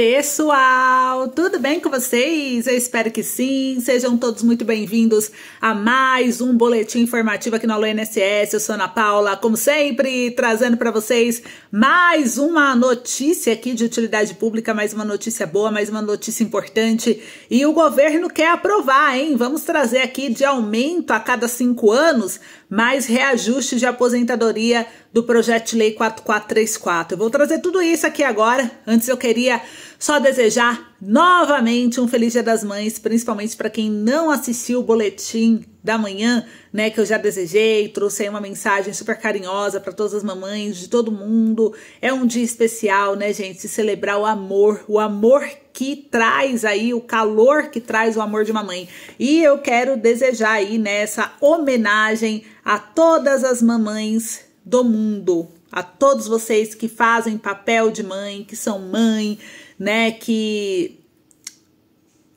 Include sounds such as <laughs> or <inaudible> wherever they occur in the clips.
Pessoal, tudo bem com vocês? Eu espero que sim. Sejam todos muito bem-vindos a mais um boletim informativo aqui na Alô NSS. Eu sou Ana Paula, como sempre, trazendo para vocês mais uma notícia aqui de utilidade pública, mais uma notícia boa, mais uma notícia importante. E o governo quer aprovar, hein? Vamos trazer aqui de aumento a cada cinco anos, mais reajuste de aposentadoria do projeto de lei 4434. Eu vou trazer tudo isso aqui agora. Antes eu queria só desejar novamente um feliz Dia das Mães, principalmente para quem não assistiu o boletim da manhã, né, que eu já desejei, trouxe aí uma mensagem super carinhosa para todas as mamães de todo mundo. É um dia especial, né, gente, se celebrar o amor, o amor que traz aí o calor que traz o amor de uma mãe. E eu quero desejar aí nessa né, homenagem a todas as mamães do mundo. A todos vocês que fazem papel de mãe, que são mãe, né, que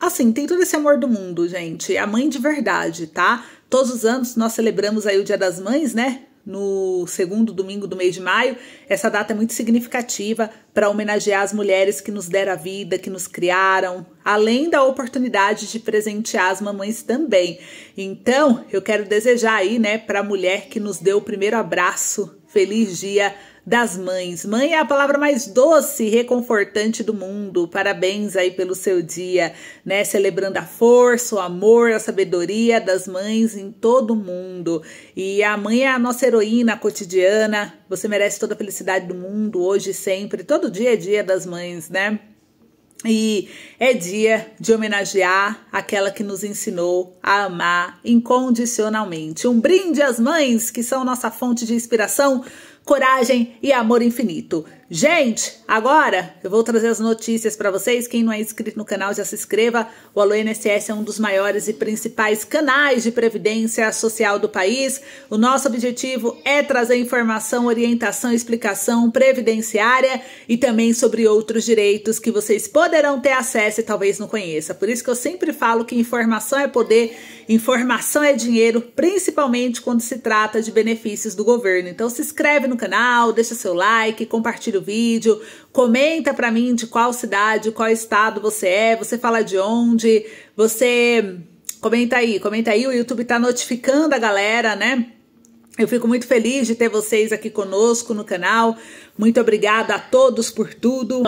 assim, tem todo esse amor do mundo, gente. A mãe de verdade, tá? Todos os anos nós celebramos aí o Dia das Mães, né? no segundo domingo do mês de maio. Essa data é muito significativa para homenagear as mulheres que nos deram a vida, que nos criaram, além da oportunidade de presentear as mamães também. Então, eu quero desejar aí, né, para a mulher que nos deu o primeiro abraço, feliz dia das mães. Mãe é a palavra mais doce e reconfortante do mundo. Parabéns aí pelo seu dia, né? Celebrando a força, o amor, a sabedoria das mães em todo o mundo. E a mãe é a nossa heroína cotidiana. Você merece toda a felicidade do mundo, hoje e sempre. Todo dia é dia das mães, né? E é dia de homenagear aquela que nos ensinou a amar incondicionalmente. Um brinde às mães, que são nossa fonte de inspiração coragem e amor infinito. Gente, agora eu vou trazer as notícias para vocês. Quem não é inscrito no canal, já se inscreva. O Alô INSS é um dos maiores e principais canais de previdência social do país. O nosso objetivo é trazer informação, orientação, explicação previdenciária e também sobre outros direitos que vocês poderão ter acesso e talvez não conheça. Por isso que eu sempre falo que informação é poder, informação é dinheiro, principalmente quando se trata de benefícios do governo. Então se inscreve no canal, deixa seu like, compartilha vídeo, comenta para mim de qual cidade, qual estado você é, você fala de onde, você comenta aí, comenta aí, o YouTube tá notificando a galera, né? Eu fico muito feliz de ter vocês aqui conosco no canal. Muito obrigada a todos por tudo.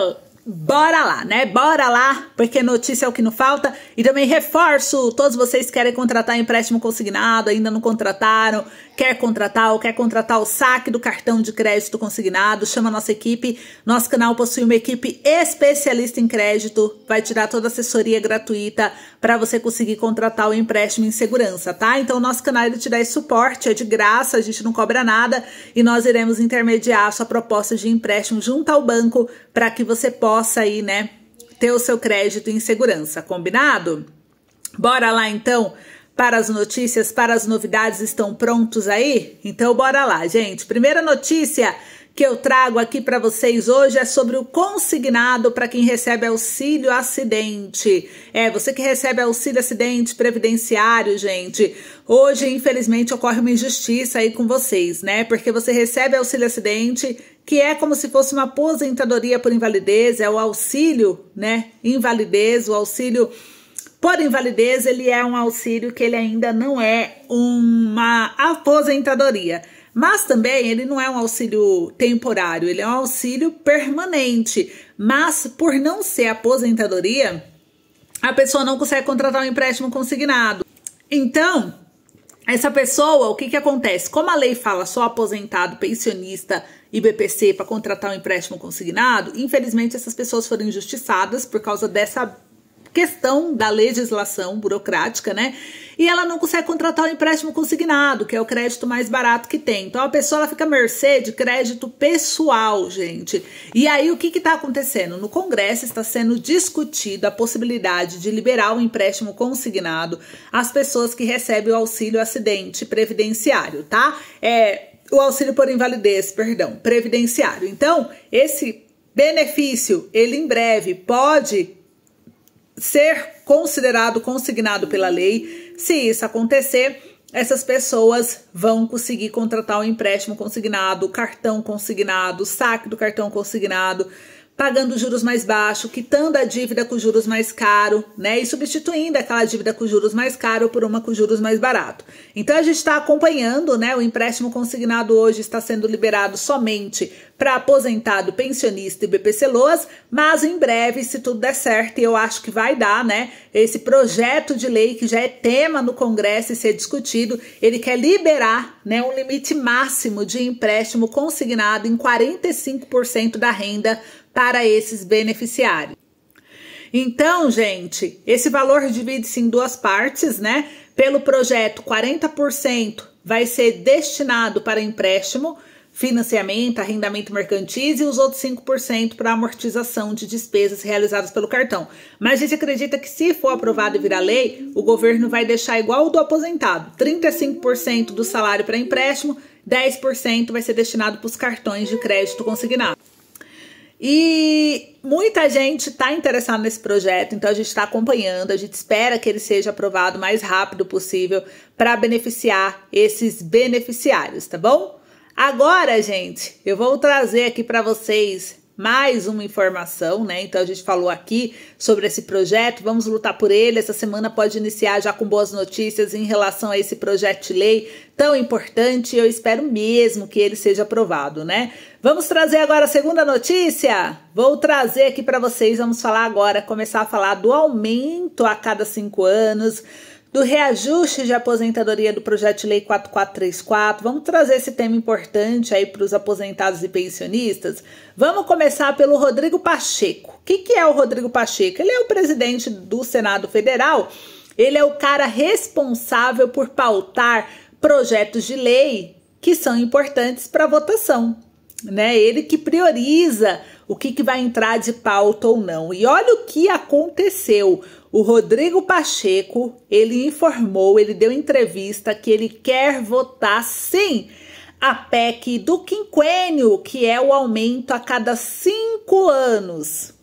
Bora lá, né? Bora lá, porque notícia é o que não falta. E também reforço, todos vocês querem contratar empréstimo consignado, ainda não contrataram, quer contratar ou quer contratar o saque do cartão de crédito consignado, chama nossa equipe. Nosso canal possui uma equipe especialista em crédito, vai tirar toda a assessoria gratuita para você conseguir contratar o empréstimo em segurança, tá? Então, nosso canal ele te dá esse suporte, é de graça, a gente não cobra nada e nós iremos intermediar a sua proposta de empréstimo junto ao banco para que você possa aí, né, ter o seu crédito em segurança, combinado? Bora lá então para as notícias, para as novidades, estão prontos aí? Então bora lá, gente. Primeira notícia que eu trago aqui para vocês hoje é sobre o consignado para quem recebe auxílio acidente. É, você que recebe auxílio acidente previdenciário, gente. Hoje, infelizmente, ocorre uma injustiça aí com vocês, né? Porque você recebe auxílio acidente, que é como se fosse uma aposentadoria por invalidez, é o auxílio, né? Invalidez, o auxílio por invalidez, ele é um auxílio que ele ainda não é uma aposentadoria. Mas também ele não é um auxílio temporário, ele é um auxílio permanente. Mas por não ser aposentadoria, a pessoa não consegue contratar um empréstimo consignado. Então, essa pessoa, o que, que acontece? Como a lei fala só aposentado, pensionista e BPC para contratar um empréstimo consignado, infelizmente essas pessoas foram injustiçadas por causa dessa questão da legislação burocrática, né? E ela não consegue contratar o empréstimo consignado, que é o crédito mais barato que tem. Então a pessoa ela fica à mercê de crédito pessoal, gente. E aí o que está acontecendo? No Congresso está sendo discutida a possibilidade de liberar o empréstimo consignado às pessoas que recebem o auxílio acidente previdenciário, tá? É, o auxílio por invalidez, perdão, previdenciário. Então, esse benefício, ele em breve pode ser considerado consignado pela lei. Se isso acontecer, essas pessoas vão conseguir contratar o um empréstimo consignado, cartão consignado, saque do cartão consignado, pagando juros mais baixos, quitando a dívida com juros mais caro, né? E substituindo aquela dívida com juros mais caro por uma com juros mais barato. Então a gente está acompanhando, né? O empréstimo consignado hoje está sendo liberado somente para aposentado, pensionista e BPC Loas, mas em breve, se tudo der certo, e eu acho que vai dar, né? Esse projeto de lei que já é tema no Congresso e ser discutido, ele quer liberar, né, um limite máximo de empréstimo consignado em 45% da renda para esses beneficiários. Então, gente, esse valor divide-se em duas partes, né? Pelo projeto, 40% vai ser destinado para empréstimo, financiamento, arrendamento mercantil e os outros 5% para amortização de despesas realizadas pelo cartão. Mas a gente acredita que se for aprovado e virar lei, o governo vai deixar igual o do aposentado, 35% do salário para empréstimo, 10% vai ser destinado para os cartões de crédito consignado. E muita gente está interessada nesse projeto, então a gente está acompanhando, a gente espera que ele seja aprovado o mais rápido possível para beneficiar esses beneficiários, tá bom? Agora, gente, eu vou trazer aqui para vocês mais uma informação, né? Então a gente falou aqui sobre esse projeto, vamos lutar por ele. Essa semana pode iniciar já com boas notícias em relação a esse projeto de lei tão importante. Eu espero mesmo que ele seja aprovado, né? Vamos trazer agora a segunda notícia? Vou trazer aqui para vocês. Vamos falar agora, começar a falar do aumento a cada cinco anos do reajuste de aposentadoria do projeto de lei 4434. Vamos trazer esse tema importante aí para os aposentados e pensionistas. Vamos começar pelo Rodrigo Pacheco. O que, que é o Rodrigo Pacheco? Ele é o presidente do Senado Federal. Ele é o cara responsável por pautar projetos de lei que são importantes para votação. Né? Ele que prioriza o que, que vai entrar de pauta ou não. E olha o que aconteceu. O Rodrigo Pacheco, ele informou, ele deu entrevista que ele quer votar sim a PEC do quinquênio, que é o aumento a cada cinco anos.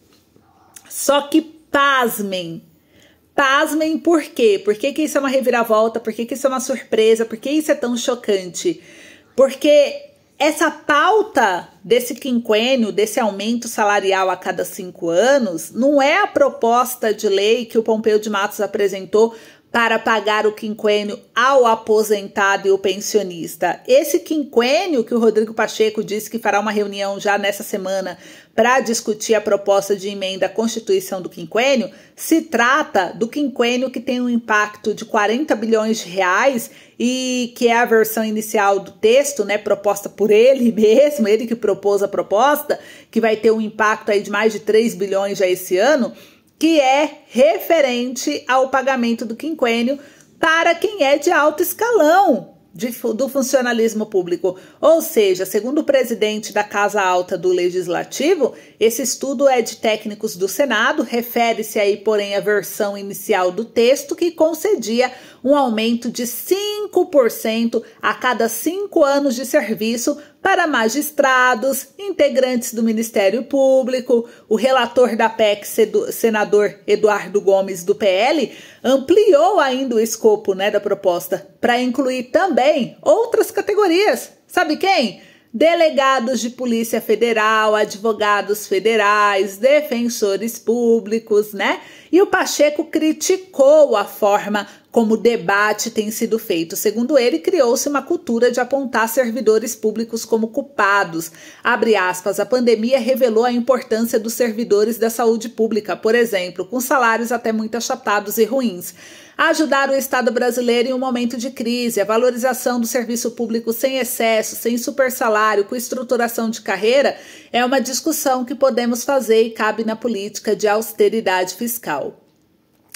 Só que pasmem, pasmem por quê? Por que, que isso é uma reviravolta? Por que, que isso é uma surpresa? Por que isso é tão chocante? Porque essa pauta desse quinquênio, desse aumento salarial a cada cinco anos, não é a proposta de lei que o Pompeu de Matos apresentou para pagar o quinquênio ao aposentado e o pensionista. Esse quinquênio que o Rodrigo Pacheco disse que fará uma reunião já nessa semana para discutir a proposta de emenda à Constituição do quinquênio, se trata do quinquênio que tem um impacto de 40 bilhões de reais e que é a versão inicial do texto, né, proposta por ele <laughs> mesmo, ele que propôs a proposta, que vai ter um impacto aí de mais de 3 bilhões já esse ano que é referente ao pagamento do quinquênio para quem é de alto escalão de, do funcionalismo público. Ou seja, segundo o presidente da Casa Alta do Legislativo, esse estudo é de técnicos do Senado, refere-se aí, porém, à versão inicial do texto que concedia um aumento de 5% a cada cinco anos de serviço para magistrados, integrantes do Ministério Público. O relator da PEC, senador Eduardo Gomes, do PL, ampliou ainda o escopo né, da proposta para incluir também outras categorias. Sabe quem? delegados de Polícia Federal, advogados federais, defensores públicos, né? E o Pacheco criticou a forma como debate tem sido feito. Segundo ele, criou-se uma cultura de apontar servidores públicos como culpados. Abre aspas, a pandemia revelou a importância dos servidores da saúde pública, por exemplo, com salários até muito achatados e ruins. ajudar o Estado brasileiro em um momento de crise, a valorização do serviço público sem excesso, sem supersalário, com estruturação de carreira, é uma discussão que podemos fazer e cabe na política de austeridade fiscal.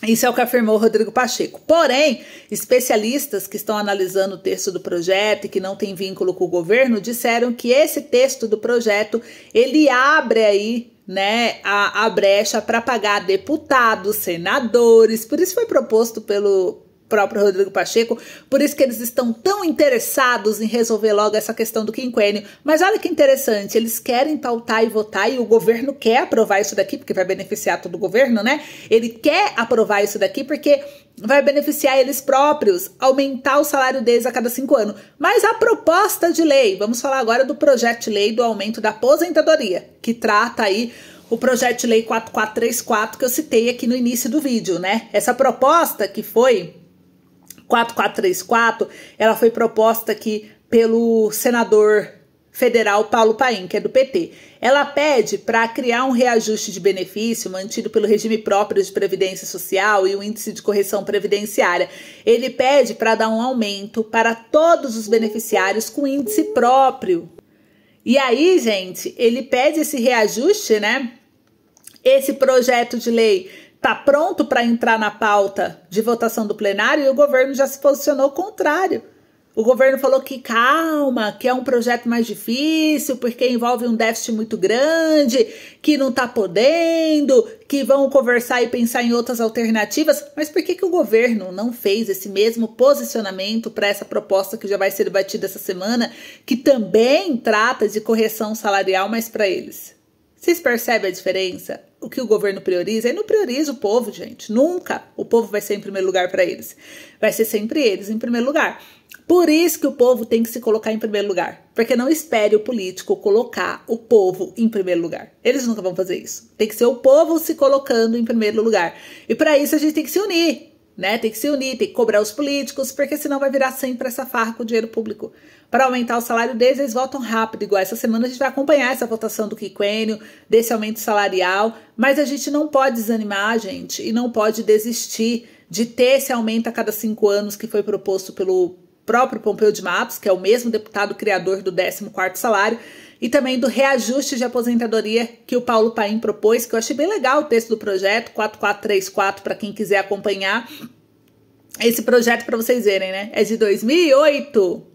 Isso é o que afirmou Rodrigo Pacheco. Porém, especialistas que estão analisando o texto do projeto e que não tem vínculo com o governo disseram que esse texto do projeto ele abre aí né, a, a brecha para pagar deputados, senadores. Por isso foi proposto pelo, próprio Rodrigo Pacheco, por isso que eles estão tão interessados em resolver logo essa questão do quinquênio. Mas olha que interessante, eles querem pautar e votar e o governo quer aprovar isso daqui, porque vai beneficiar todo o governo, né? Ele quer aprovar isso daqui porque vai beneficiar eles próprios, aumentar o salário deles a cada cinco anos. Mas a proposta de lei, vamos falar agora do projeto de lei do aumento da aposentadoria, que trata aí o projeto de lei 4434 que eu citei aqui no início do vídeo, né? Essa proposta que foi 4434, ela foi proposta aqui pelo senador federal Paulo Paim, que é do PT. Ela pede para criar um reajuste de benefício mantido pelo regime próprio de previdência social e o índice de correção previdenciária. Ele pede para dar um aumento para todos os beneficiários com índice próprio. E aí, gente, ele pede esse reajuste, né? Esse projeto de lei está pronto para entrar na pauta de votação do plenário e o governo já se posicionou contrário. O governo falou que calma, que é um projeto mais difícil, porque envolve um déficit muito grande, que não está podendo, que vão conversar e pensar em outras alternativas. Mas por que, que o governo não fez esse mesmo posicionamento para essa proposta que já vai ser debatida essa semana, que também trata de correção salarial, mas para eles? Vocês percebem a diferença? o que o governo prioriza, ele não prioriza o povo, gente. Nunca o povo vai ser em primeiro lugar para eles. Vai ser sempre eles em primeiro lugar. Por isso que o povo tem que se colocar em primeiro lugar. Porque não espere o político colocar o povo em primeiro lugar. Eles nunca vão fazer isso. Tem que ser o povo se colocando em primeiro lugar. E para isso a gente tem que se unir, né? Tem que se unir, tem que cobrar os políticos, porque senão vai virar sempre essa farra com o dinheiro público para aumentar o salário deles, eles votam rápido, igual essa semana a gente vai acompanhar essa votação do quinquênio, desse aumento salarial, mas a gente não pode desanimar, gente, e não pode desistir de ter esse aumento a cada cinco anos que foi proposto pelo próprio Pompeu de Matos, que é o mesmo deputado criador do 14º salário, e também do reajuste de aposentadoria que o Paulo Paim propôs, que eu achei bem legal o texto do projeto, 4434, para quem quiser acompanhar. Esse projeto, para vocês verem, né? É de 2008.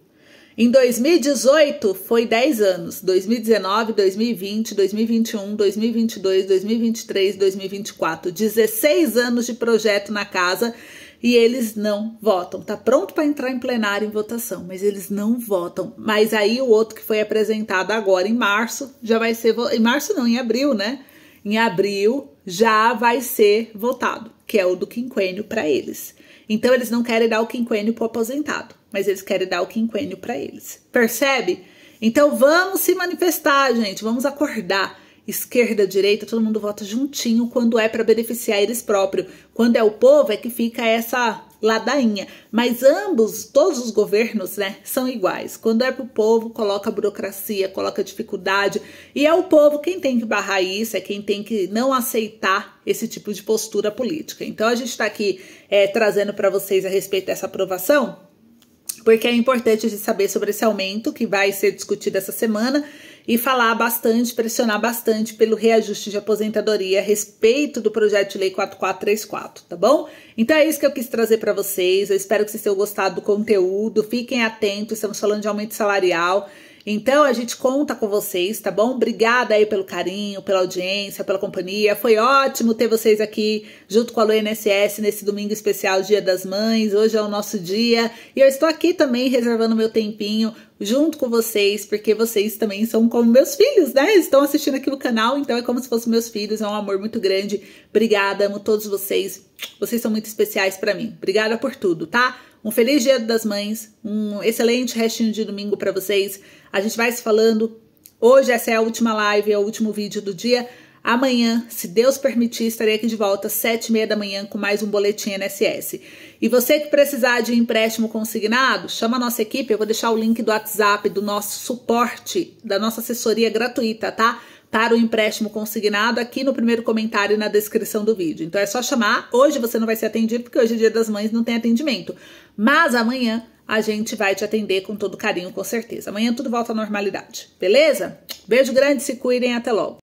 Em 2018 foi 10 anos, 2019, 2020, 2021, 2022, 2023, 2024, 16 anos de projeto na casa e eles não votam. Tá pronto para entrar em plenário em votação, mas eles não votam. Mas aí o outro que foi apresentado agora em março já vai ser em março não, em abril, né? Em abril já vai ser votado, que é o do quinquênio para eles. Então eles não querem dar o quinquênio para o aposentado mas eles querem dar o quinquênio para eles. Percebe? Então vamos se manifestar, gente, vamos acordar. Esquerda, direita, todo mundo vota juntinho quando é para beneficiar eles próprios. Quando é o povo é que fica essa ladainha. Mas ambos, todos os governos, né, são iguais. Quando é para o povo, coloca burocracia, coloca dificuldade. E é o povo quem tem que barrar isso, é quem tem que não aceitar esse tipo de postura política. Então a gente está aqui é, trazendo para vocês a respeito dessa aprovação porque é importante a gente saber sobre esse aumento que vai ser discutido essa semana e falar bastante, pressionar bastante pelo reajuste de aposentadoria a respeito do projeto de lei 4434, tá bom? Então é isso que eu quis trazer para vocês. Eu espero que vocês tenham gostado do conteúdo. Fiquem atentos, estamos falando de aumento salarial. Então a gente conta com vocês, tá bom? Obrigada aí pelo carinho, pela audiência, pela companhia. Foi ótimo ter vocês aqui junto com a LUNSS nesse domingo especial Dia das Mães. Hoje é o nosso dia e eu estou aqui também reservando meu tempinho junto com vocês, porque vocês também são como meus filhos, né? Estão assistindo aqui no canal, então é como se fossem meus filhos, é um amor muito grande. Obrigada, amo todos vocês. Vocês são muito especiais para mim. Obrigada por tudo, tá? Um feliz Dia das Mães, um excelente restinho de domingo para vocês. A gente vai se falando. Hoje essa é a última live, é o último vídeo do dia. Amanhã, se Deus permitir, estarei aqui de volta às sete e meia da manhã com mais um boletim NSS. E você que precisar de empréstimo consignado, chama a nossa equipe. Eu vou deixar o link do WhatsApp do nosso suporte, da nossa assessoria gratuita, tá? Para o empréstimo consignado aqui no primeiro comentário e na descrição do vídeo. Então é só chamar. Hoje você não vai ser atendido porque hoje é dia das mães, não tem atendimento. Mas amanhã a gente vai te atender com todo carinho, com certeza. Amanhã tudo volta à normalidade, beleza? Beijo grande, se cuidem, até logo.